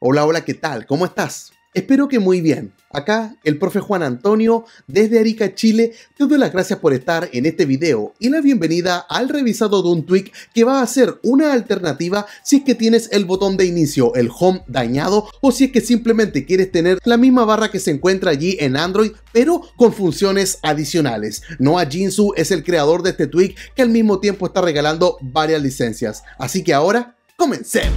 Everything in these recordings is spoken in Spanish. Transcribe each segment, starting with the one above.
Hola, hola, ¿qué tal? ¿Cómo estás? Espero que muy bien. Acá el profe Juan Antonio desde Arica, Chile. Te doy las gracias por estar en este video y la bienvenida al revisado de un tweak que va a ser una alternativa si es que tienes el botón de inicio, el home dañado o si es que simplemente quieres tener la misma barra que se encuentra allí en Android pero con funciones adicionales. Noah Jinsu es el creador de este tweak que al mismo tiempo está regalando varias licencias. Así que ahora, comencemos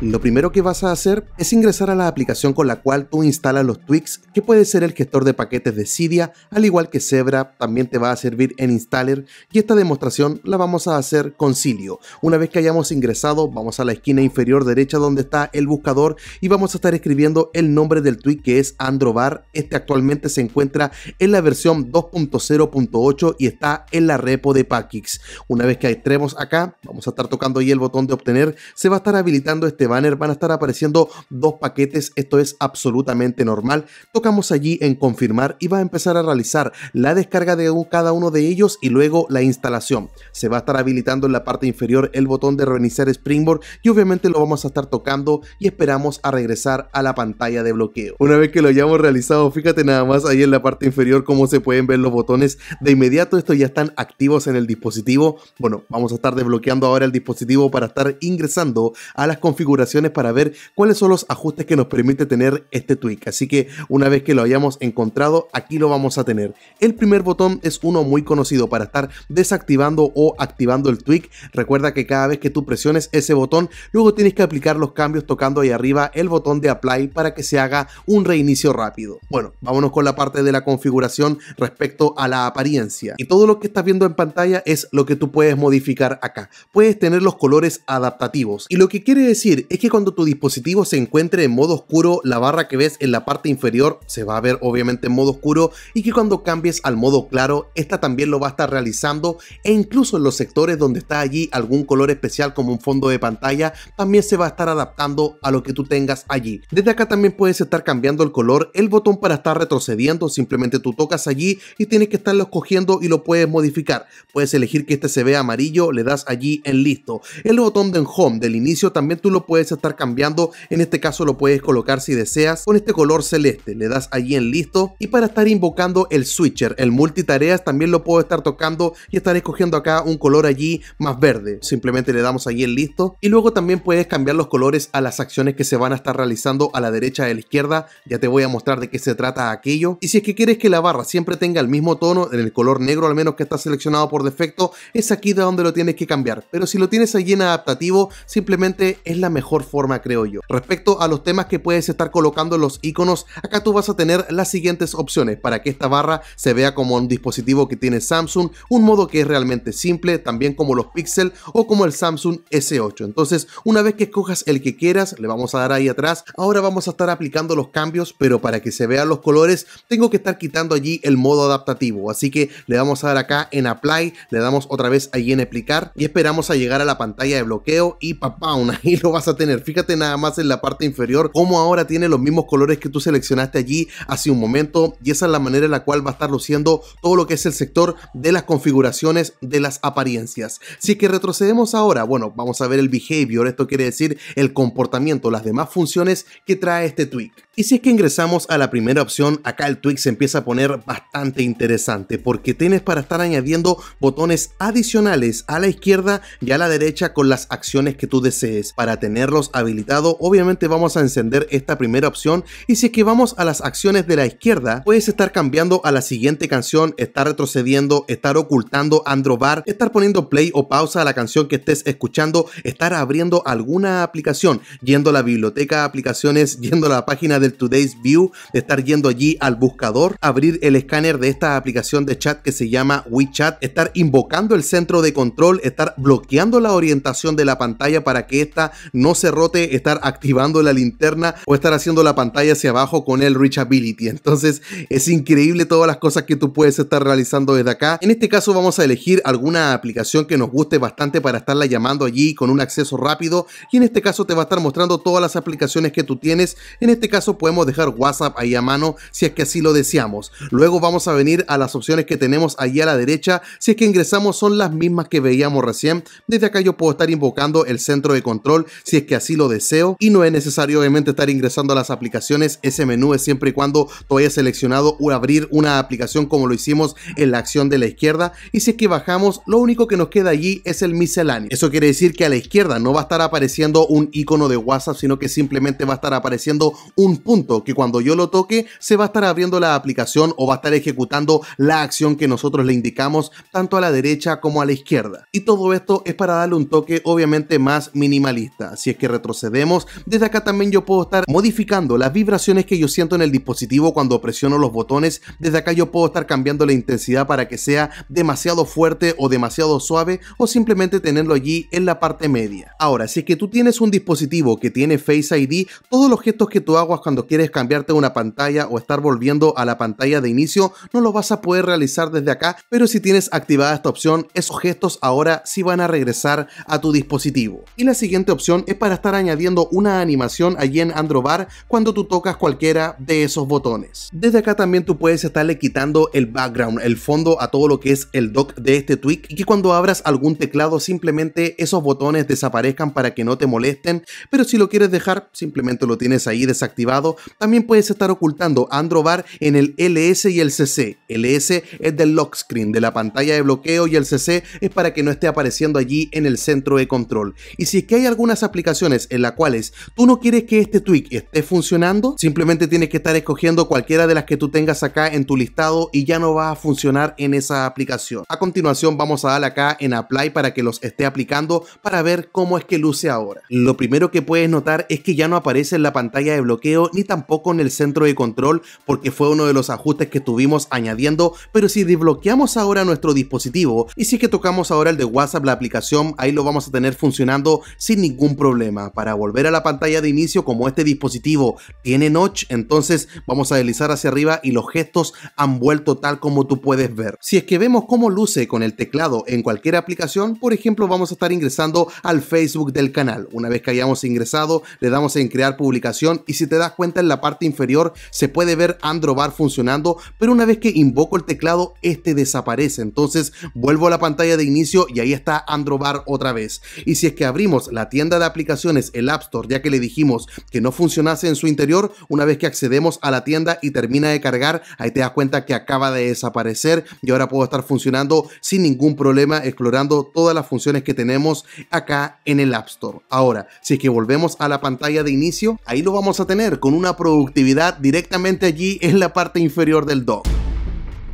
lo primero que vas a hacer es ingresar a la aplicación con la cual tú instalas los tweaks, que puede ser el gestor de paquetes de Cydia, al igual que Zebra, también te va a servir en Installer y esta demostración la vamos a hacer con Cilio. Una vez que hayamos ingresado, vamos a la esquina inferior derecha donde está el buscador y vamos a estar escribiendo el nombre del tweak que es Androbar. Este actualmente se encuentra en la versión 2.0.8 y está en la repo de Packix. Una vez que estremos acá, vamos a estar tocando ahí el botón de obtener, se va a estar habilitando este este banner van a estar apareciendo dos paquetes, esto es absolutamente normal. Tocamos allí en confirmar y va a empezar a realizar la descarga de cada uno de ellos y luego la instalación. Se va a estar habilitando en la parte inferior el botón de reiniciar Springboard y obviamente lo vamos a estar tocando y esperamos a regresar a la pantalla de bloqueo. Una vez que lo hayamos realizado, fíjate nada más ahí en la parte inferior cómo se pueden ver los botones. De inmediato estos ya están activos en el dispositivo. Bueno, vamos a estar desbloqueando ahora el dispositivo para estar ingresando a las configuraciones configuraciones para ver cuáles son los ajustes que nos permite tener este tweak. Así que una vez que lo hayamos encontrado, aquí lo vamos a tener. El primer botón es uno muy conocido para estar desactivando o activando el tweak. Recuerda que cada vez que tú presiones ese botón, luego tienes que aplicar los cambios tocando ahí arriba el botón de apply para que se haga un reinicio rápido. Bueno, vámonos con la parte de la configuración respecto a la apariencia. Y todo lo que estás viendo en pantalla es lo que tú puedes modificar acá. Puedes tener los colores adaptativos. Y lo que quiere decir es que cuando tu dispositivo se encuentre en modo oscuro, la barra que ves en la parte inferior se va a ver obviamente en modo oscuro y que cuando cambies al modo claro, esta también lo va a estar realizando e incluso en los sectores donde está allí algún color especial como un fondo de pantalla, también se va a estar adaptando a lo que tú tengas allí. Desde acá también puedes estar cambiando el color, el botón para estar retrocediendo, simplemente tú tocas allí y tienes que estarlo escogiendo y lo puedes modificar. Puedes elegir que este se vea amarillo, le das allí en listo. El botón de home del inicio también tú lo puedes puedes estar cambiando, en este caso lo puedes colocar si deseas con este color celeste, le das allí en listo y para estar invocando el switcher, el multitareas también lo puedo estar tocando y estar escogiendo acá un color allí más verde, simplemente le damos allí en listo y luego también puedes cambiar los colores a las acciones que se van a estar realizando a la derecha y a la izquierda, ya te voy a mostrar de qué se trata aquello y si es que quieres que la barra siempre tenga el mismo tono, en el color negro al menos que está seleccionado por defecto, es aquí de donde lo tienes que cambiar, pero si lo tienes allí en adaptativo simplemente es la mejor forma, creo yo. Respecto a los temas que puedes estar colocando los iconos, acá tú vas a tener las siguientes opciones para que esta barra se vea como un dispositivo que tiene Samsung, un modo que es realmente simple, también como los Pixel o como el Samsung S8. Entonces, una vez que escojas el que quieras, le vamos a dar ahí atrás. Ahora vamos a estar aplicando los cambios, pero para que se vean los colores, tengo que estar quitando allí el modo adaptativo. Así que le vamos a dar acá en Apply, le damos otra vez allí en Aplicar y esperamos a llegar a la pantalla de bloqueo y papá, ahí lo vas a tener. Fíjate nada más en la parte inferior, como ahora tiene los mismos colores que tú seleccionaste allí hace un momento. Y esa es la manera en la cual va a estar luciendo todo lo que es el sector de las configuraciones de las apariencias. Si es que retrocedemos ahora, bueno, vamos a ver el behavior. Esto quiere decir el comportamiento, las demás funciones que trae este tweak. Y si es que ingresamos a la primera opción, acá el tweak se empieza a poner bastante interesante porque tienes para estar añadiendo botones adicionales a la izquierda y a la derecha con las acciones que tú desees para tener los habilitados, obviamente vamos a encender esta primera opción y si es que vamos a las acciones de la izquierda, puedes estar cambiando a la siguiente canción, estar retrocediendo, estar ocultando Androbar, estar poniendo play o pausa a la canción que estés escuchando, estar abriendo alguna aplicación, yendo a la biblioteca de aplicaciones, yendo a la página del Today's View, estar yendo allí al buscador, abrir el escáner de esta aplicación de chat que se llama WeChat, estar invocando el centro de control, estar bloqueando la orientación de la pantalla para que esta no cerrote, estar activando la linterna o estar haciendo la pantalla hacia abajo con el reachability. Entonces es increíble todas las cosas que tú puedes estar realizando desde acá. En este caso vamos a elegir alguna aplicación que nos guste bastante para estarla llamando allí con un acceso rápido y en este caso te va a estar mostrando todas las aplicaciones que tú tienes. En este caso podemos dejar WhatsApp ahí a mano si es que así lo deseamos. Luego vamos a venir a las opciones que tenemos ahí a la derecha. Si es que ingresamos son las mismas que veíamos recién. Desde acá yo puedo estar invocando el centro de control si es que así lo deseo y no es necesario obviamente estar ingresando a las aplicaciones. Ese menú es siempre y cuando hayas seleccionado o abrir una aplicación como lo hicimos en la acción de la izquierda y si es que bajamos lo único que nos queda allí es el misceláneo. Eso quiere decir que a la izquierda no va a estar apareciendo un icono de WhatsApp sino que simplemente va a estar apareciendo un punto que cuando yo lo toque se va a estar abriendo la aplicación o va a estar ejecutando la acción que nosotros le indicamos tanto a la derecha como a la izquierda. Y todo esto es para darle un toque obviamente más minimalista si es que retrocedemos, desde acá también yo puedo estar modificando las vibraciones que yo siento en el dispositivo cuando presiono los botones, desde acá yo puedo estar cambiando la intensidad para que sea demasiado fuerte o demasiado suave o simplemente tenerlo allí en la parte media. Ahora, si es que tú tienes un dispositivo que tiene Face ID, todos los gestos que tú hagas cuando quieres cambiarte una pantalla o estar volviendo a la pantalla de inicio, no lo vas a poder realizar desde acá, pero si tienes activada esta opción, esos gestos ahora sí van a regresar a tu dispositivo. Y la siguiente opción es para estar añadiendo una animación allí en Androbar cuando tú tocas cualquiera de esos botones. Desde acá también tú puedes estarle quitando el background, el fondo a todo lo que es el dock de este tweak y que cuando abras algún teclado simplemente esos botones desaparezcan para que no te molesten, pero si lo quieres dejar simplemente lo tienes ahí desactivado. También puedes estar ocultando Androbar en el LS y el CC. LS es del lock screen, de la pantalla de bloqueo y el CC es para que no esté apareciendo allí en el centro de control. Y si es que hay algunas aplicaciones en las cuales tú no quieres que este tweak esté funcionando, simplemente tienes que estar escogiendo cualquiera de las que tú tengas acá en tu listado y ya no va a funcionar en esa aplicación. A continuación vamos a dar acá en Apply para que los esté aplicando para ver cómo es que luce ahora. Lo primero que puedes notar es que ya no aparece en la pantalla de bloqueo ni tampoco en el centro de control porque fue uno de los ajustes que tuvimos añadiendo, pero si desbloqueamos ahora nuestro dispositivo y si es que tocamos ahora el de WhatsApp la aplicación, ahí lo vamos a tener funcionando sin ningún problema para volver a la pantalla de inicio como este dispositivo tiene notch, entonces vamos a deslizar hacia arriba y los gestos han vuelto tal como tú puedes ver. Si es que vemos cómo luce con el teclado en cualquier aplicación, por ejemplo vamos a estar ingresando al Facebook del canal. Una vez que hayamos ingresado le damos en crear publicación y si te das cuenta en la parte inferior se puede ver Androbar funcionando, pero una vez que invoco el teclado este desaparece, entonces vuelvo a la pantalla de inicio y ahí está Androbar otra vez. Y si es que abrimos la tienda de aplicaciones el App Store, ya que le dijimos que no funcionase en su interior, una vez que accedemos a la tienda y termina de cargar, ahí te das cuenta que acaba de desaparecer y ahora puedo estar funcionando sin ningún problema explorando todas las funciones que tenemos acá en el App Store. Ahora, si es que volvemos a la pantalla de inicio, ahí lo vamos a tener con una productividad directamente allí en la parte inferior del dock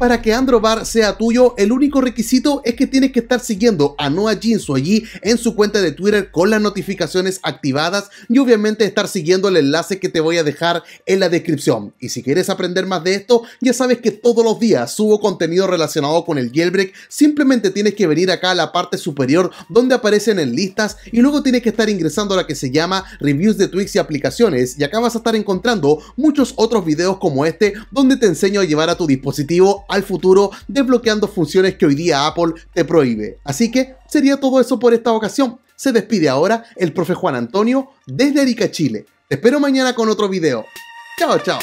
para que AndroBar sea tuyo, el único requisito es que tienes que estar siguiendo a Noah Jinsu allí en su cuenta de Twitter con las notificaciones activadas y obviamente estar siguiendo el enlace que te voy a dejar en la descripción. Y si quieres aprender más de esto, ya sabes que todos los días subo contenido relacionado con el jailbreak, simplemente tienes que venir acá a la parte superior donde aparecen en listas y luego tienes que estar ingresando a la que se llama reviews de Twix y aplicaciones y acá vas a estar encontrando muchos otros videos como este donde te enseño a llevar a tu dispositivo al futuro desbloqueando funciones que hoy día Apple te prohíbe. Así que sería todo eso por esta ocasión. Se despide ahora el profe Juan Antonio desde Arica, Chile. Te espero mañana con otro video. Chao, chao.